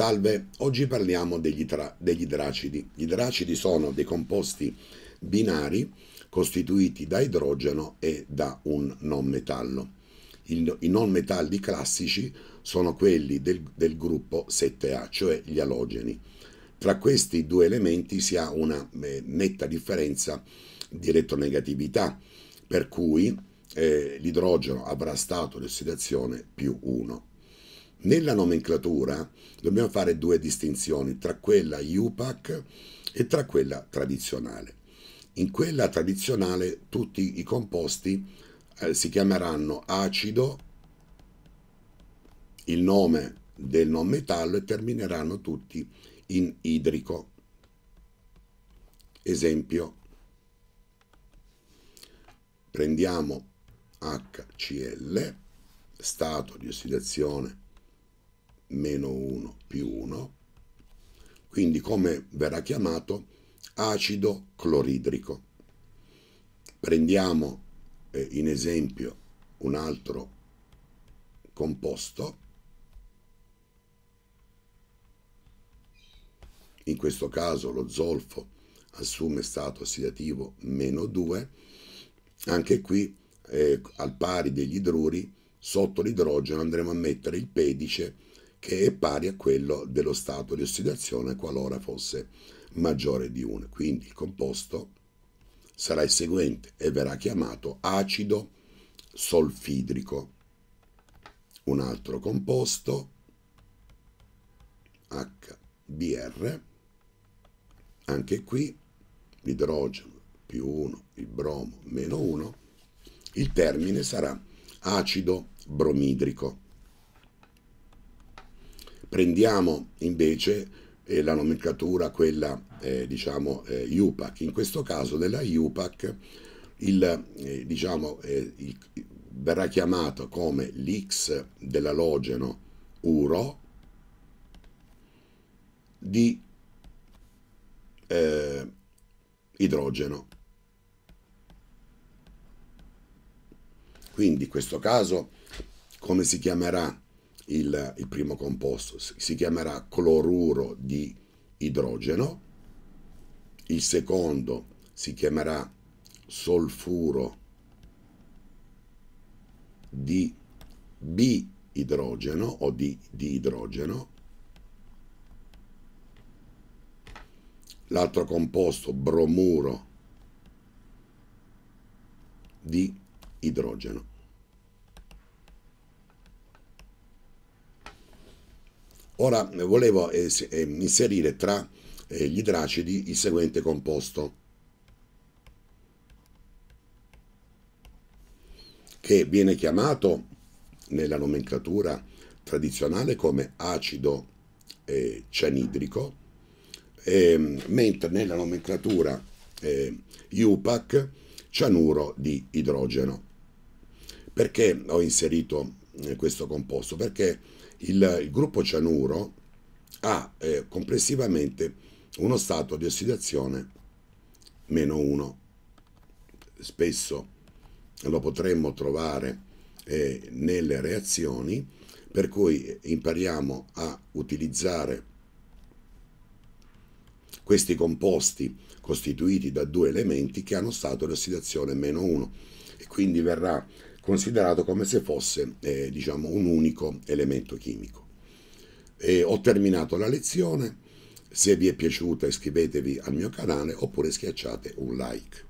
Salve, oggi parliamo degli, tra, degli idracidi. Gli idracidi sono dei composti binari costituiti da idrogeno e da un non metallo. Il, I non metalli classici sono quelli del, del gruppo 7A, cioè gli alogeni. Tra questi due elementi si ha una eh, netta differenza di elettronegatività, per cui eh, l'idrogeno avrà stato di ossidazione più 1 nella nomenclatura dobbiamo fare due distinzioni tra quella UPAC e tra quella tradizionale. In quella tradizionale tutti i composti eh, si chiameranno acido, il nome del non metallo e termineranno tutti in idrico. Esempio, prendiamo HCl, stato di ossidazione meno 1 più 1, quindi come verrà chiamato acido cloridrico. Prendiamo eh, in esempio un altro composto, in questo caso lo zolfo assume stato ossidativo meno 2, anche qui eh, al pari degli idruri sotto l'idrogeno andremo a mettere il pedice che è pari a quello dello stato di ossidazione qualora fosse maggiore di 1. Quindi il composto sarà il seguente e verrà chiamato acido solfidrico. Un altro composto, HBr, anche qui l'idrogeno più 1, il bromo meno 1, il termine sarà acido bromidrico. Prendiamo invece eh, la nomenclatura, quella eh, diciamo eh, UPAC, in questo caso della UPAC il, eh, diciamo, eh, il, verrà chiamato come l'X dell'alogeno uro di eh, idrogeno. Quindi in questo caso come si chiamerà il, il primo composto, si chiamerà cloruro di idrogeno, il secondo si chiamerà solfuro di biidrogeno o di, di idrogeno, l'altro composto bromuro di idrogeno. Ora volevo eh, eh, inserire tra eh, gli idracidi il seguente composto che viene chiamato nella nomenclatura tradizionale come acido cianidrico, ehm, mentre nella nomenclatura eh, IUPAC cianuro di idrogeno. Perché ho inserito questo composto? Perché il, il gruppo cianuro ha eh, complessivamente uno stato di ossidazione meno 1. Spesso lo potremmo trovare eh, nelle reazioni, per cui impariamo a utilizzare questi composti costituiti da due elementi che hanno stato di ossidazione meno 1 e quindi verrà considerato come se fosse eh, diciamo, un unico elemento chimico. E ho terminato la lezione, se vi è piaciuta iscrivetevi al mio canale oppure schiacciate un like.